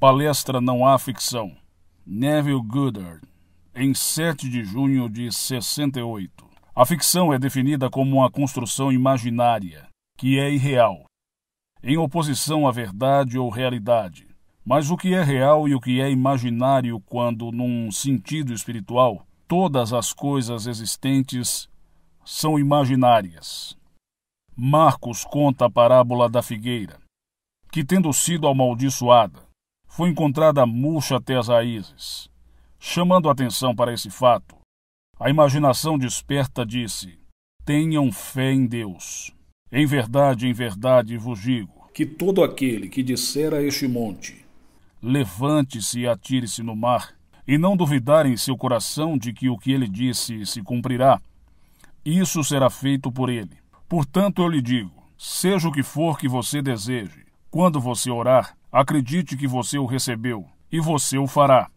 Palestra Não Há Ficção, Neville Goddard, em 7 de junho de 68. A ficção é definida como uma construção imaginária, que é irreal, em oposição à verdade ou realidade. Mas o que é real e o que é imaginário quando, num sentido espiritual, todas as coisas existentes são imaginárias. Marcos conta a parábola da figueira, que, tendo sido amaldiçoada, foi encontrada murcha até as raízes. Chamando atenção para esse fato, a imaginação desperta disse: Tenham fé em Deus. Em verdade, em verdade vos digo: Que todo aquele que disser a este monte: Levante-se e atire-se no mar, e não duvidar em seu coração de que o que ele disse se cumprirá, isso será feito por ele. Portanto, eu lhe digo: seja o que for que você deseje, quando você orar, Acredite que você o recebeu, e você o fará.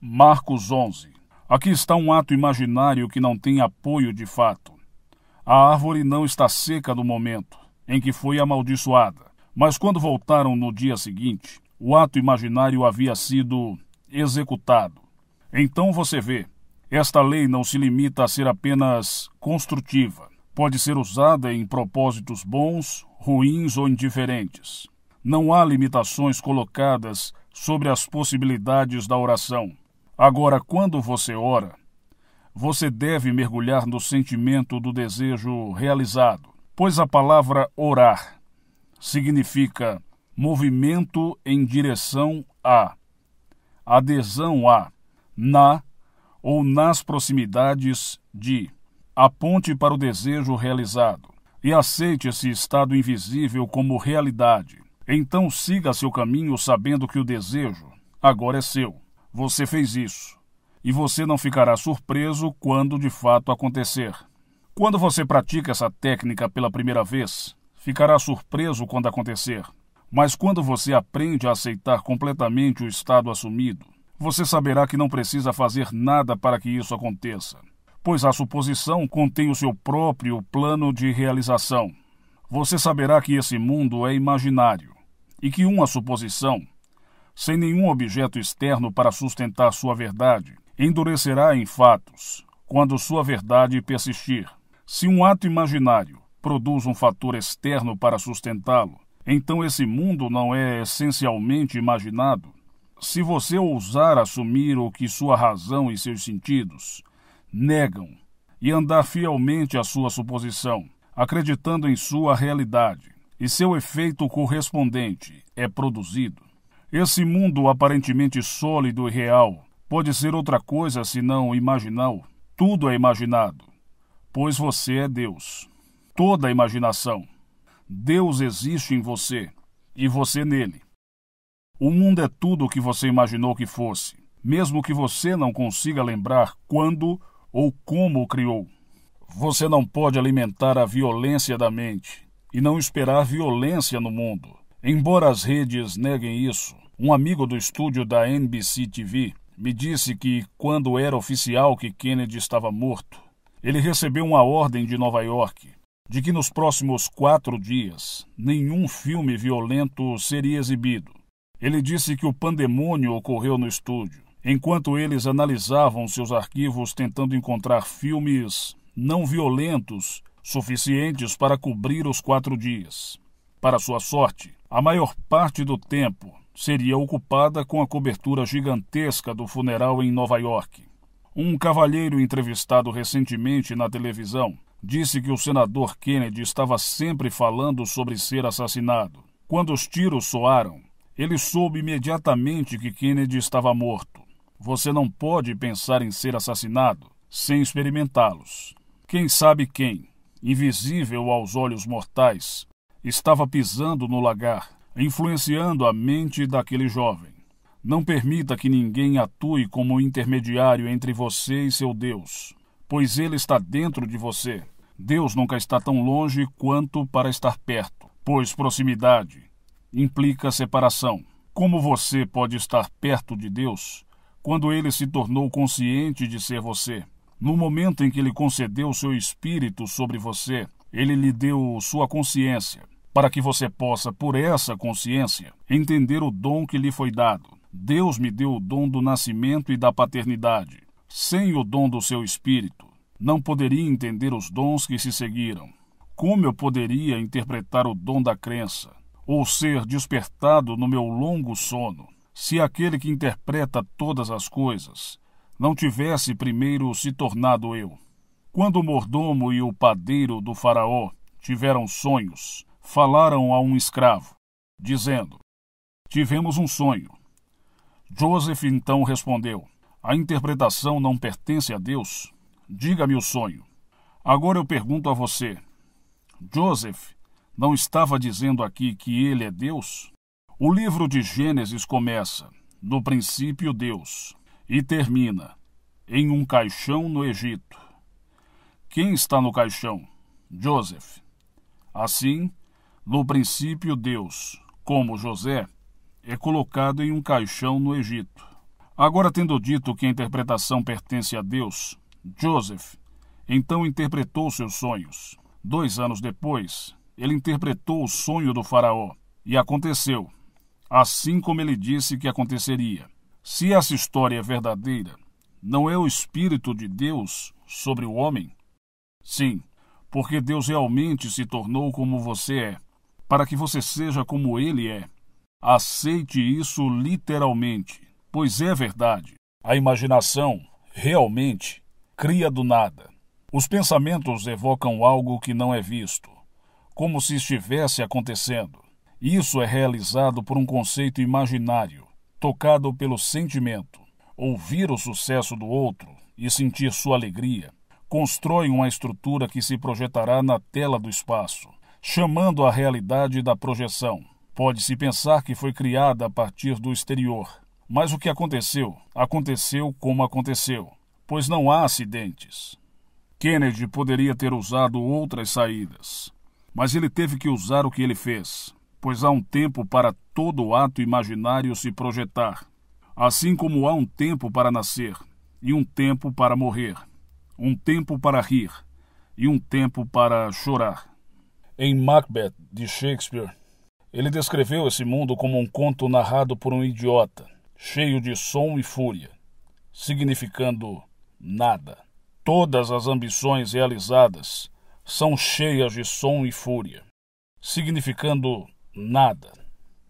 Marcos 11. Aqui está um ato imaginário que não tem apoio de fato. A árvore não está seca no momento em que foi amaldiçoada, mas quando voltaram no dia seguinte, o ato imaginário havia sido executado. Então você vê, esta lei não se limita a ser apenas construtiva. Pode ser usada em propósitos bons, ruins ou indiferentes não há limitações colocadas sobre as possibilidades da oração. Agora, quando você ora, você deve mergulhar no sentimento do desejo realizado, pois a palavra orar significa movimento em direção a, adesão a, na ou nas proximidades de. Aponte para o desejo realizado e aceite esse estado invisível como realidade. Então siga seu caminho sabendo que o desejo agora é seu. Você fez isso. E você não ficará surpreso quando de fato acontecer. Quando você pratica essa técnica pela primeira vez, ficará surpreso quando acontecer. Mas quando você aprende a aceitar completamente o estado assumido, você saberá que não precisa fazer nada para que isso aconteça, pois a suposição contém o seu próprio plano de realização. Você saberá que esse mundo é imaginário e que uma suposição, sem nenhum objeto externo para sustentar sua verdade, endurecerá em fatos, quando sua verdade persistir. Se um ato imaginário produz um fator externo para sustentá-lo, então esse mundo não é essencialmente imaginado. Se você ousar assumir o que sua razão e seus sentidos negam e andar fielmente à sua suposição, acreditando em sua realidade, e seu efeito correspondente é produzido. Esse mundo aparentemente sólido e real pode ser outra coisa senão imaginal. Tudo é imaginado, pois você é Deus. Toda a imaginação. Deus existe em você e você nele. O mundo é tudo o que você imaginou que fosse, mesmo que você não consiga lembrar quando ou como o criou. Você não pode alimentar a violência da mente, e não esperar violência no mundo. Embora as redes neguem isso, um amigo do estúdio da NBC TV me disse que, quando era oficial que Kennedy estava morto, ele recebeu uma ordem de Nova York de que nos próximos quatro dias nenhum filme violento seria exibido. Ele disse que o pandemônio ocorreu no estúdio, enquanto eles analisavam seus arquivos tentando encontrar filmes não violentos suficientes para cobrir os quatro dias. Para sua sorte, a maior parte do tempo seria ocupada com a cobertura gigantesca do funeral em Nova York. Um cavalheiro entrevistado recentemente na televisão disse que o senador Kennedy estava sempre falando sobre ser assassinado. Quando os tiros soaram, ele soube imediatamente que Kennedy estava morto. Você não pode pensar em ser assassinado sem experimentá-los. Quem sabe quem, invisível aos olhos mortais, estava pisando no lagar, influenciando a mente daquele jovem. Não permita que ninguém atue como intermediário entre você e seu Deus, pois ele está dentro de você. Deus nunca está tão longe quanto para estar perto, pois proximidade implica separação. Como você pode estar perto de Deus quando ele se tornou consciente de ser você? No momento em que ele concedeu seu espírito sobre você, ele lhe deu sua consciência, para que você possa, por essa consciência, entender o dom que lhe foi dado. Deus me deu o dom do nascimento e da paternidade. Sem o dom do seu espírito, não poderia entender os dons que se seguiram. Como eu poderia interpretar o dom da crença, ou ser despertado no meu longo sono, se aquele que interpreta todas as coisas não tivesse primeiro se tornado eu. Quando o mordomo e o padeiro do Faraó tiveram sonhos, falaram a um escravo, dizendo: Tivemos um sonho. Joseph então respondeu: A interpretação não pertence a Deus. Diga-me o sonho. Agora eu pergunto a você: Joseph não estava dizendo aqui que ele é Deus? O livro de Gênesis começa: No princípio, Deus e termina: Em um caixão no Egito. Quem está no caixão? Joseph. Assim, no princípio, Deus, como José, é colocado em um caixão no Egito. Agora, tendo dito que a interpretação pertence a Deus, Joseph então interpretou seus sonhos. Dois anos depois, ele interpretou o sonho do Faraó, e aconteceu, assim como ele disse que aconteceria. Se essa história é verdadeira, não é o Espírito de Deus sobre o homem? Sim, porque Deus realmente se tornou como você é, para que você seja como ele é. Aceite isso literalmente, pois é verdade. A imaginação, realmente, cria do nada. Os pensamentos evocam algo que não é visto, como se estivesse acontecendo. Isso é realizado por um conceito imaginário tocado pelo sentimento, ouvir o sucesso do outro e sentir sua alegria, constrói uma estrutura que se projetará na tela do espaço, chamando a realidade da projeção. Pode-se pensar que foi criada a partir do exterior, mas o que aconteceu, aconteceu como aconteceu, pois não há acidentes. Kennedy poderia ter usado outras saídas, mas ele teve que usar o que ele fez, pois há um tempo para todo ato imaginário se projetar, assim como há um tempo para nascer, e um tempo para morrer, um tempo para rir, e um tempo para chorar. Em Macbeth, de Shakespeare, ele descreveu esse mundo como um conto narrado por um idiota, cheio de som e fúria, significando nada. Todas as ambições realizadas são cheias de som e fúria, significando nada,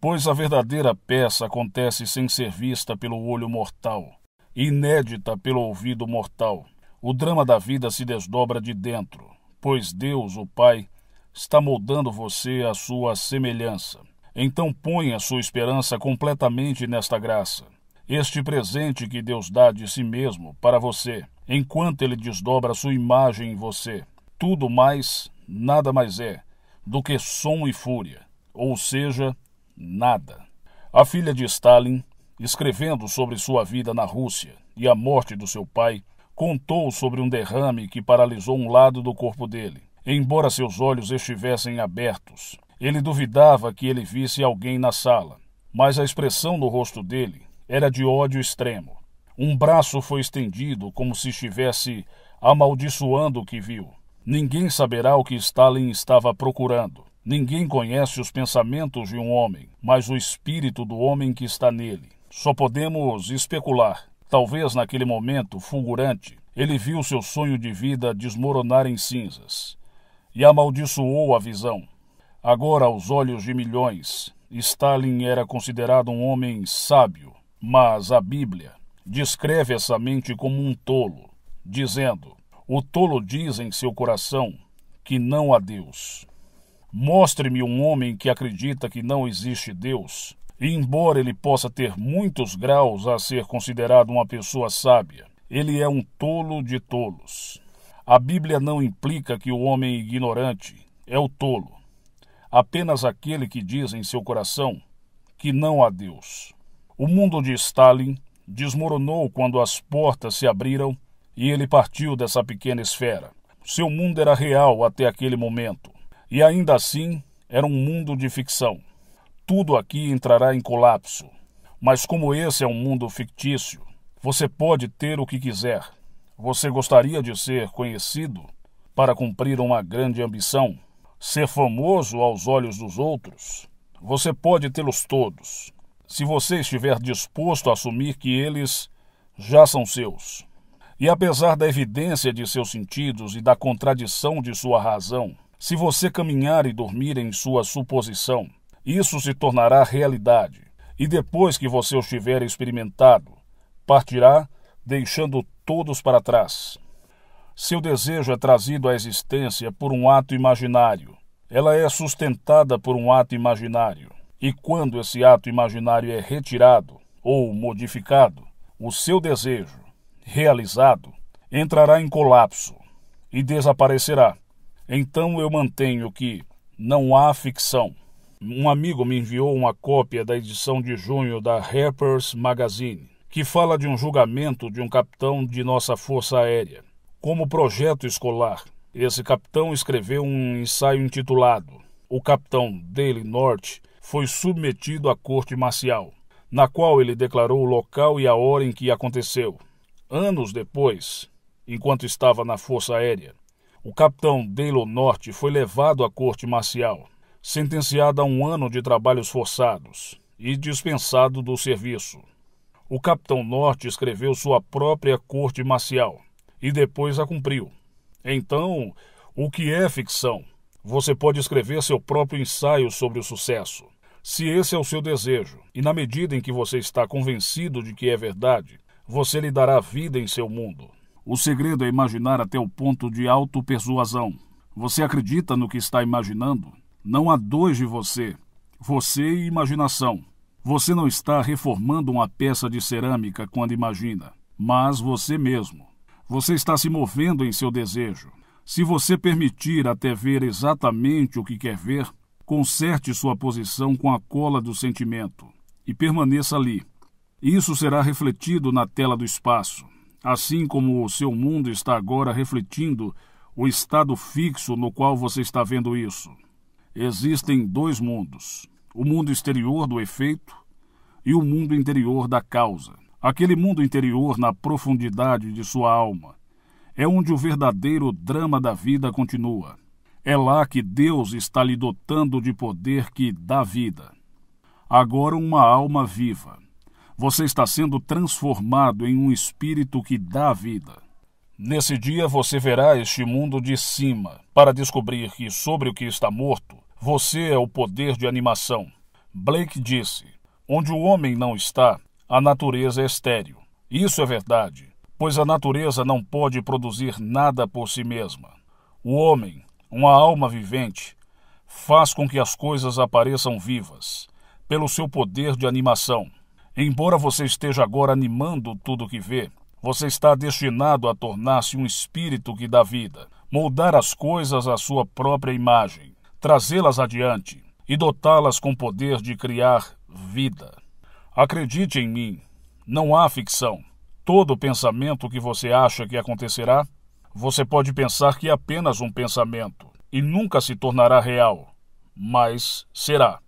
pois a verdadeira peça acontece sem ser vista pelo olho mortal, inédita pelo ouvido mortal. O drama da vida se desdobra de dentro, pois Deus, o Pai, está moldando você à sua semelhança. Então ponha a sua esperança completamente nesta graça, este presente que Deus dá de si mesmo para você, enquanto ele desdobra sua imagem em você. Tudo mais, nada mais é do que som e fúria ou seja, nada. A filha de Stalin, escrevendo sobre sua vida na Rússia e a morte do seu pai, contou sobre um derrame que paralisou um lado do corpo dele. Embora seus olhos estivessem abertos, ele duvidava que ele visse alguém na sala, mas a expressão no rosto dele era de ódio extremo. Um braço foi estendido como se estivesse amaldiçoando o que viu. Ninguém saberá o que Stalin estava procurando, Ninguém conhece os pensamentos de um homem, mas o espírito do homem que está nele. Só podemos especular. Talvez naquele momento fulgurante, ele viu seu sonho de vida desmoronar em cinzas e amaldiçoou a visão. Agora, aos olhos de milhões, Stalin era considerado um homem sábio, mas a Bíblia descreve essa mente como um tolo, dizendo: O tolo diz em seu coração que não há Deus. Mostre-me um homem que acredita que não existe Deus. E embora ele possa ter muitos graus a ser considerado uma pessoa sábia, ele é um tolo de tolos. A Bíblia não implica que o homem ignorante é o tolo, apenas aquele que diz em seu coração que não há Deus. O mundo de Stalin desmoronou quando as portas se abriram e ele partiu dessa pequena esfera. Seu mundo era real até aquele momento. E ainda assim, era um mundo de ficção. Tudo aqui entrará em colapso. Mas como esse é um mundo fictício, você pode ter o que quiser. Você gostaria de ser conhecido para cumprir uma grande ambição, ser famoso aos olhos dos outros? Você pode tê-los todos, se você estiver disposto a assumir que eles já são seus. E apesar da evidência de seus sentidos e da contradição de sua razão, se você caminhar e dormir em sua suposição, isso se tornará realidade, e depois que você os tiver experimentado, partirá, deixando todos para trás. Seu desejo é trazido à existência por um ato imaginário. Ela é sustentada por um ato imaginário. E quando esse ato imaginário é retirado ou modificado, o seu desejo, realizado, entrará em colapso e desaparecerá então eu mantenho que não há ficção. Um amigo me enviou uma cópia da edição de junho da Harper's Magazine, que fala de um julgamento de um capitão de nossa Força Aérea. Como projeto escolar, esse capitão escreveu um ensaio intitulado O Capitão Daley Norte foi submetido à corte marcial, na qual ele declarou o local e a hora em que aconteceu. Anos depois, enquanto estava na Força Aérea, o capitão Delo Norte foi levado à corte marcial, sentenciado a um ano de trabalhos forçados e dispensado do serviço. O capitão Norte escreveu sua própria corte marcial e depois a cumpriu. Então, o que é ficção? Você pode escrever seu próprio ensaio sobre o sucesso, se esse é o seu desejo, e na medida em que você está convencido de que é verdade, você lhe dará vida em seu mundo. O segredo é imaginar até o ponto de autopersuasão. Você acredita no que está imaginando? Não há dois de você. Você e imaginação. Você não está reformando uma peça de cerâmica quando imagina, mas você mesmo. Você está se movendo em seu desejo. Se você permitir até ver exatamente o que quer ver, conserte sua posição com a cola do sentimento e permaneça ali. Isso será refletido na tela do espaço assim como o seu mundo está agora refletindo o estado fixo no qual você está vendo isso. Existem dois mundos: o mundo exterior do efeito e o mundo interior da causa. Aquele mundo interior na profundidade de sua alma é onde o verdadeiro drama da vida continua. É lá que Deus está lhe dotando de poder que dá vida. Agora, uma alma viva você está sendo transformado em um espírito que dá vida. Nesse dia você verá este mundo de cima, para descobrir que sobre o que está morto, você é o poder de animação. Blake disse: Onde o homem não está, a natureza é estéril. Isso é verdade, pois a natureza não pode produzir nada por si mesma. O homem, uma alma vivente, faz com que as coisas apareçam vivas, pelo seu poder de animação. Embora você esteja agora animando tudo o que vê, você está destinado a tornar-se um espírito que dá vida, moldar as coisas à sua própria imagem, trazê-las adiante e dotá-las com poder de criar vida. Acredite em mim, não há ficção. Todo pensamento que você acha que acontecerá, você pode pensar que é apenas um pensamento e nunca se tornará real, mas será.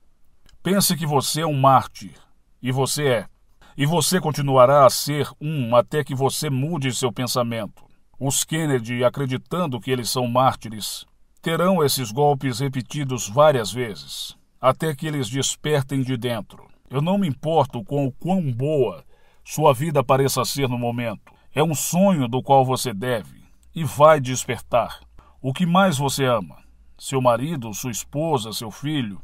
Pense que você é um mártir e você é. E você continuará a ser um até que você mude seu pensamento. Os Kennedy, acreditando que eles são mártires, terão esses golpes repetidos várias vezes, até que eles despertem de dentro. Eu não me importo com o quão boa sua vida pareça ser no momento. É um sonho do qual você deve e vai despertar. O que mais você ama? Seu marido, sua esposa, seu filho,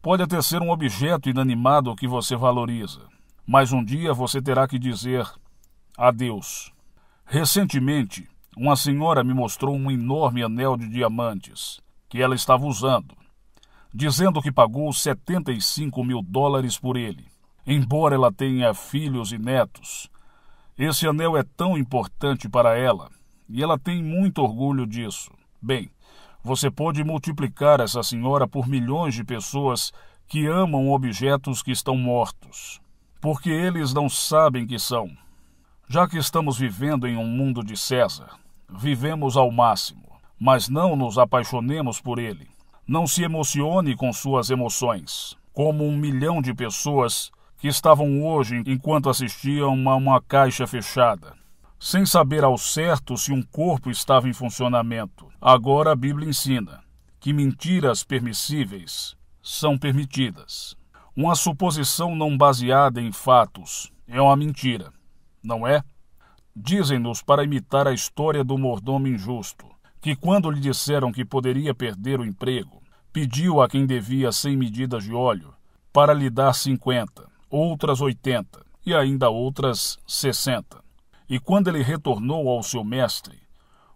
Pode até ser um objeto inanimado que você valoriza, mas um dia você terá que dizer adeus. Recentemente, uma senhora me mostrou um enorme anel de diamantes que ela estava usando, dizendo que pagou 75 mil dólares por ele. Embora ela tenha filhos e netos, esse anel é tão importante para ela e ela tem muito orgulho disso. Bem, você pode multiplicar essa senhora por milhões de pessoas que amam objetos que estão mortos, porque eles não sabem que são. Já que estamos vivendo em um mundo de César, vivemos ao máximo, mas não nos apaixonemos por ele. Não se emocione com suas emoções, como um milhão de pessoas que estavam hoje enquanto assistiam a uma caixa fechada sem saber ao certo se um corpo estava em funcionamento. Agora a Bíblia ensina que mentiras permissíveis são permitidas. Uma suposição não baseada em fatos é uma mentira, não é? Dizem-nos para imitar a história do mordomo injusto, que quando lhe disseram que poderia perder o emprego, pediu a quem devia cem medidas de óleo para lhe dar cinquenta, outras oitenta e ainda outras sessenta. E quando ele retornou ao seu mestre,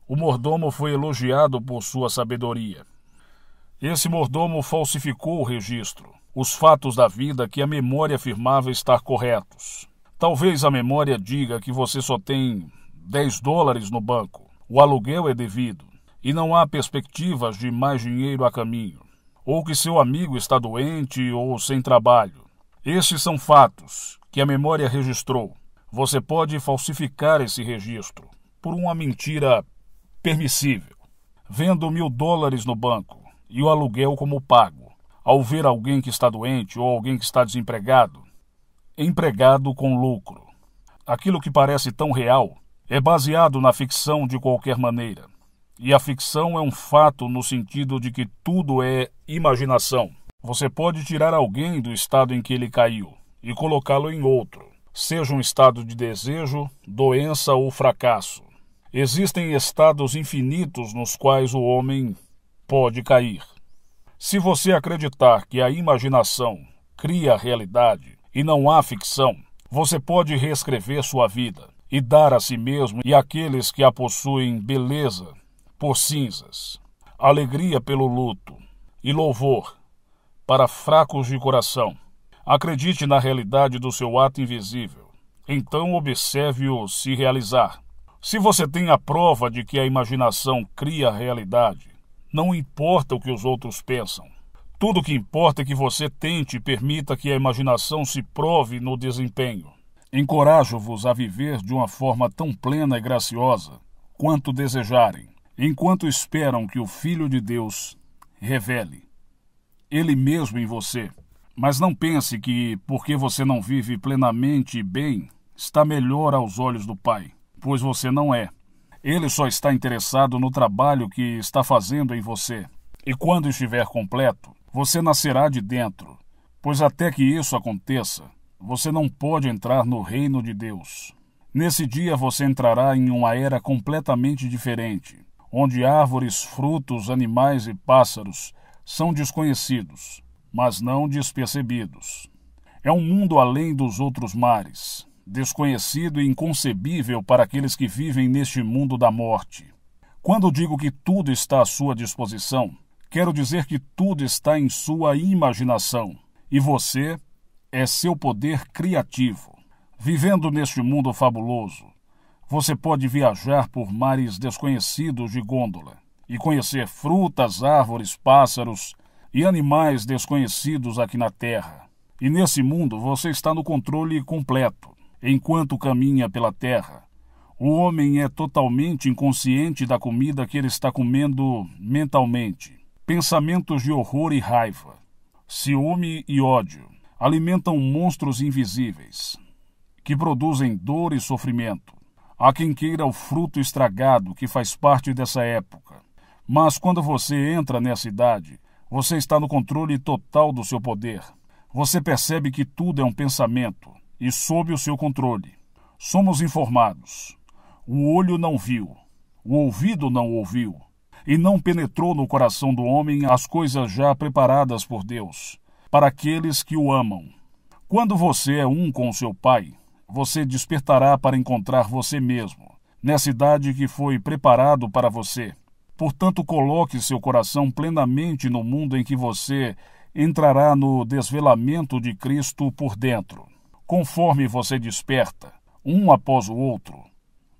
o mordomo foi elogiado por sua sabedoria. Esse mordomo falsificou o registro, os fatos da vida que a memória afirmava estar corretos. Talvez a memória diga que você só tem 10 dólares no banco, o aluguel é devido e não há perspectivas de mais dinheiro a caminho, ou que seu amigo está doente ou sem trabalho. Estes são fatos que a memória registrou, você pode falsificar esse registro por uma mentira permissível. Vendo mil dólares no banco e o aluguel como pago, ao ver alguém que está doente ou alguém que está desempregado, empregado com lucro. Aquilo que parece tão real é baseado na ficção de qualquer maneira. E a ficção é um fato no sentido de que tudo é imaginação. Você pode tirar alguém do estado em que ele caiu e colocá-lo em outro seja um estado de desejo, doença ou fracasso. Existem estados infinitos nos quais o homem pode cair. Se você acreditar que a imaginação cria a realidade e não há ficção, você pode reescrever sua vida e dar a si mesmo e àqueles que a possuem beleza por cinzas, alegria pelo luto e louvor para fracos de coração Acredite na realidade do seu ato invisível. Então observe-o se realizar. Se você tem a prova de que a imaginação cria a realidade, não importa o que os outros pensam. Tudo o que importa é que você tente e permita que a imaginação se prove no desempenho. Encorajo-vos a viver de uma forma tão plena e graciosa quanto desejarem, enquanto esperam que o Filho de Deus revele Ele mesmo em você. Mas não pense que, porque você não vive plenamente bem, está melhor aos olhos do Pai, pois você não é. Ele só está interessado no trabalho que está fazendo em você. E quando estiver completo, você nascerá de dentro, pois até que isso aconteça, você não pode entrar no reino de Deus. Nesse dia você entrará em uma era completamente diferente, onde árvores, frutos, animais e pássaros são desconhecidos, mas não despercebidos. É um mundo além dos outros mares, desconhecido e inconcebível para aqueles que vivem neste mundo da morte. Quando digo que tudo está à sua disposição, quero dizer que tudo está em sua imaginação e você é seu poder criativo. Vivendo neste mundo fabuloso, você pode viajar por mares desconhecidos de gôndola e conhecer frutas, árvores, pássaros, e animais desconhecidos aqui na Terra. E nesse mundo você está no controle completo. Enquanto caminha pela Terra, o homem é totalmente inconsciente da comida que ele está comendo mentalmente. Pensamentos de horror e raiva, ciúme e ódio alimentam monstros invisíveis que produzem dor e sofrimento. Há quem queira o fruto estragado que faz parte dessa época. Mas quando você entra nessa idade, você está no controle total do seu poder. Você percebe que tudo é um pensamento e sob o seu controle. Somos informados. O olho não viu, o ouvido não ouviu, e não penetrou no coração do homem as coisas já preparadas por Deus para aqueles que o amam. Quando você é um com seu Pai, você despertará para encontrar você mesmo, nessa idade que foi preparado para você Portanto, coloque seu coração plenamente no mundo em que você entrará no desvelamento de Cristo por dentro. Conforme você desperta, um após o outro,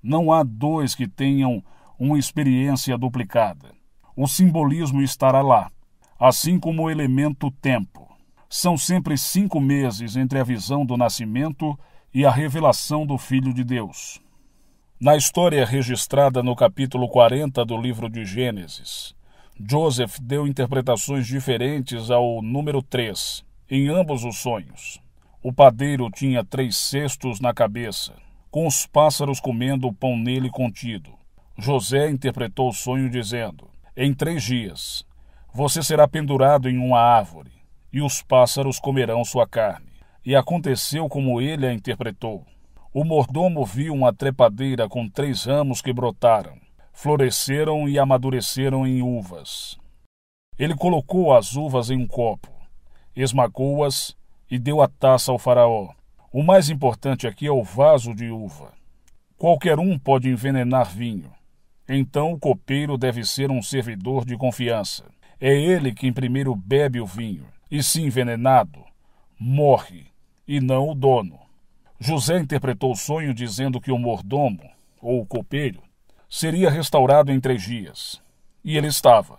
não há dois que tenham uma experiência duplicada. O simbolismo estará lá, assim como o elemento tempo. São sempre cinco meses entre a visão do nascimento e a revelação do Filho de Deus. Na história registrada no capítulo 40 do livro de Gênesis, Joseph deu interpretações diferentes ao número 3 em ambos os sonhos. O padeiro tinha três cestos na cabeça, com os pássaros comendo o pão nele contido. José interpretou o sonho dizendo: Em três dias você será pendurado em uma árvore, e os pássaros comerão sua carne. E aconteceu como ele a interpretou. O mordomo viu uma trepadeira com três ramos que brotaram, floresceram e amadureceram em uvas. Ele colocou as uvas em um copo, esmagou-as e deu a taça ao faraó. O mais importante aqui é o vaso de uva. Qualquer um pode envenenar vinho. Então o copeiro deve ser um servidor de confiança. É ele quem primeiro bebe o vinho, e se envenenado, morre, e não o dono. José interpretou o sonho dizendo que o mordomo, ou o copeiro, seria restaurado em três dias. E ele estava.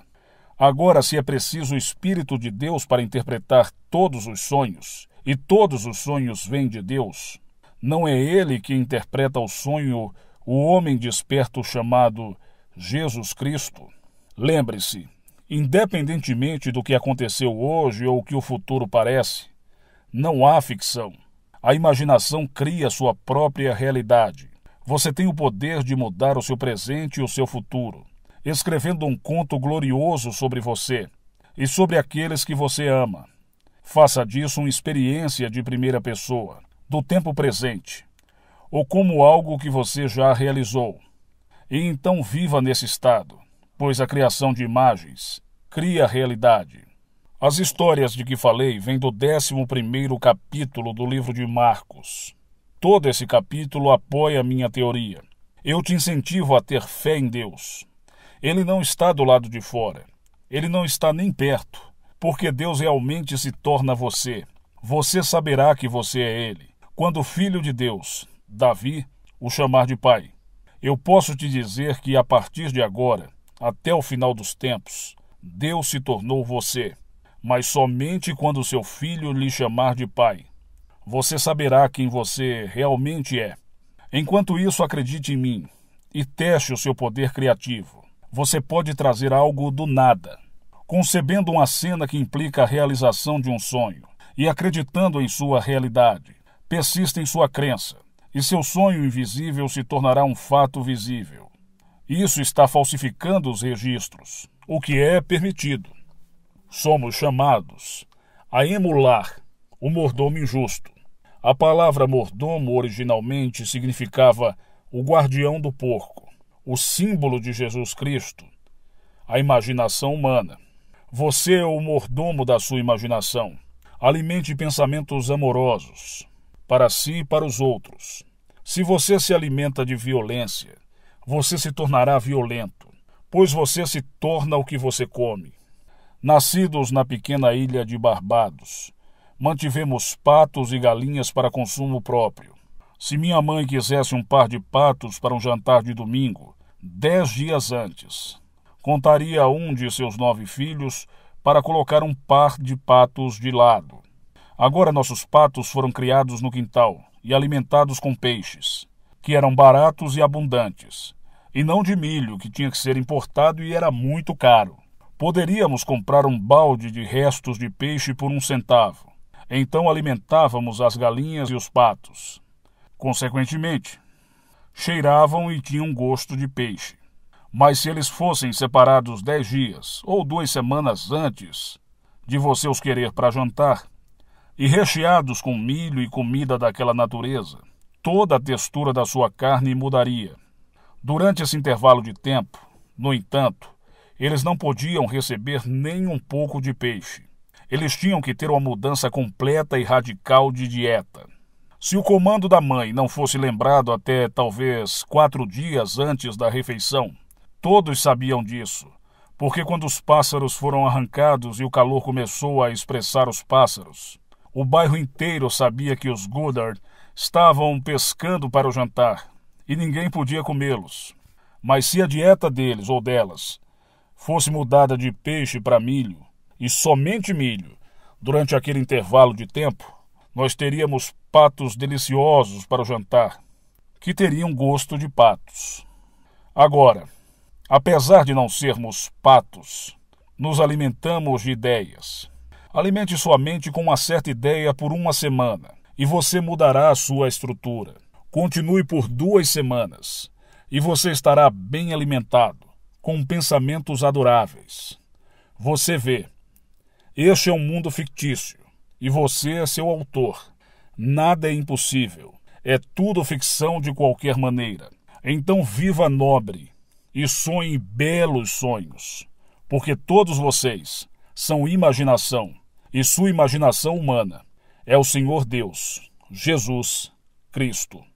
Agora, se é preciso o Espírito de Deus para interpretar todos os sonhos, e todos os sonhos vêm de Deus, não é ele que interpreta o sonho o homem desperto chamado Jesus Cristo. Lembre-se, independentemente do que aconteceu hoje ou o que o futuro parece, não há ficção. A imaginação cria sua própria realidade. Você tem o poder de mudar o seu presente e o seu futuro, escrevendo um conto glorioso sobre você e sobre aqueles que você ama. Faça disso uma experiência de primeira pessoa, do tempo presente, ou como algo que você já realizou. E então viva nesse estado, pois a criação de imagens cria a realidade. As histórias de que falei vêm do 11 capítulo do livro de Marcos. Todo esse capítulo apoia minha teoria. Eu te incentivo a ter fé em Deus. Ele não está do lado de fora. Ele não está nem perto, porque Deus realmente se torna você. Você saberá que você é Ele. Quando o filho de Deus, Davi, o chamar de pai. Eu posso te dizer que a partir de agora, até o final dos tempos, Deus se tornou você mas somente quando seu filho lhe chamar de pai. Você saberá quem você realmente é. Enquanto isso, acredite em mim e teste o seu poder criativo. Você pode trazer algo do nada, concebendo uma cena que implica a realização de um sonho e acreditando em sua realidade. Persista em sua crença e seu sonho invisível se tornará um fato visível. Isso está falsificando os registros, o que é permitido somos chamados a emular o mordomo injusto. A palavra mordomo originalmente significava o guardião do porco, o símbolo de Jesus Cristo, a imaginação humana. Você é o mordomo da sua imaginação. Alimente pensamentos amorosos para si e para os outros. Se você se alimenta de violência, você se tornará violento, pois você se torna o que você come. Nascidos na pequena ilha de Barbados, mantivemos patos e galinhas para consumo próprio. Se minha mãe quisesse um par de patos para um jantar de domingo, dez dias antes, contaria a um de seus nove filhos para colocar um par de patos de lado. Agora nossos patos foram criados no quintal e alimentados com peixes, que eram baratos e abundantes, e não de milho, que tinha que ser importado e era muito caro. Poderíamos comprar um balde de restos de peixe por um centavo. Então alimentávamos as galinhas e os patos. Consequentemente, cheiravam e tinham gosto de peixe. Mas se eles fossem separados dez dias ou duas semanas antes de você os querer para jantar, e recheados com milho e comida daquela natureza, toda a textura da sua carne mudaria. Durante esse intervalo de tempo, no entanto, eles não podiam receber nem um pouco de peixe. Eles tinham que ter uma mudança completa e radical de dieta. Se o comando da mãe não fosse lembrado até talvez quatro dias antes da refeição, todos sabiam disso, porque quando os pássaros foram arrancados e o calor começou a expressar os pássaros, o bairro inteiro sabia que os Goddard estavam pescando para o jantar e ninguém podia comê-los. Mas se a dieta deles ou delas fosse mudada de peixe para milho, e somente milho, durante aquele intervalo de tempo, nós teríamos patos deliciosos para o jantar, que teriam gosto de patos. Agora, apesar de não sermos patos, nos alimentamos de ideias. Alimente sua mente com uma certa ideia por uma semana e você mudará a sua estrutura. Continue por duas semanas e você estará bem alimentado com pensamentos adoráveis. Você vê, este é um mundo fictício e você é seu autor. Nada é impossível, é tudo ficção de qualquer maneira. Então viva nobre e sonhe belos sonhos, porque todos vocês são imaginação e sua imaginação humana é o Senhor Deus, Jesus Cristo.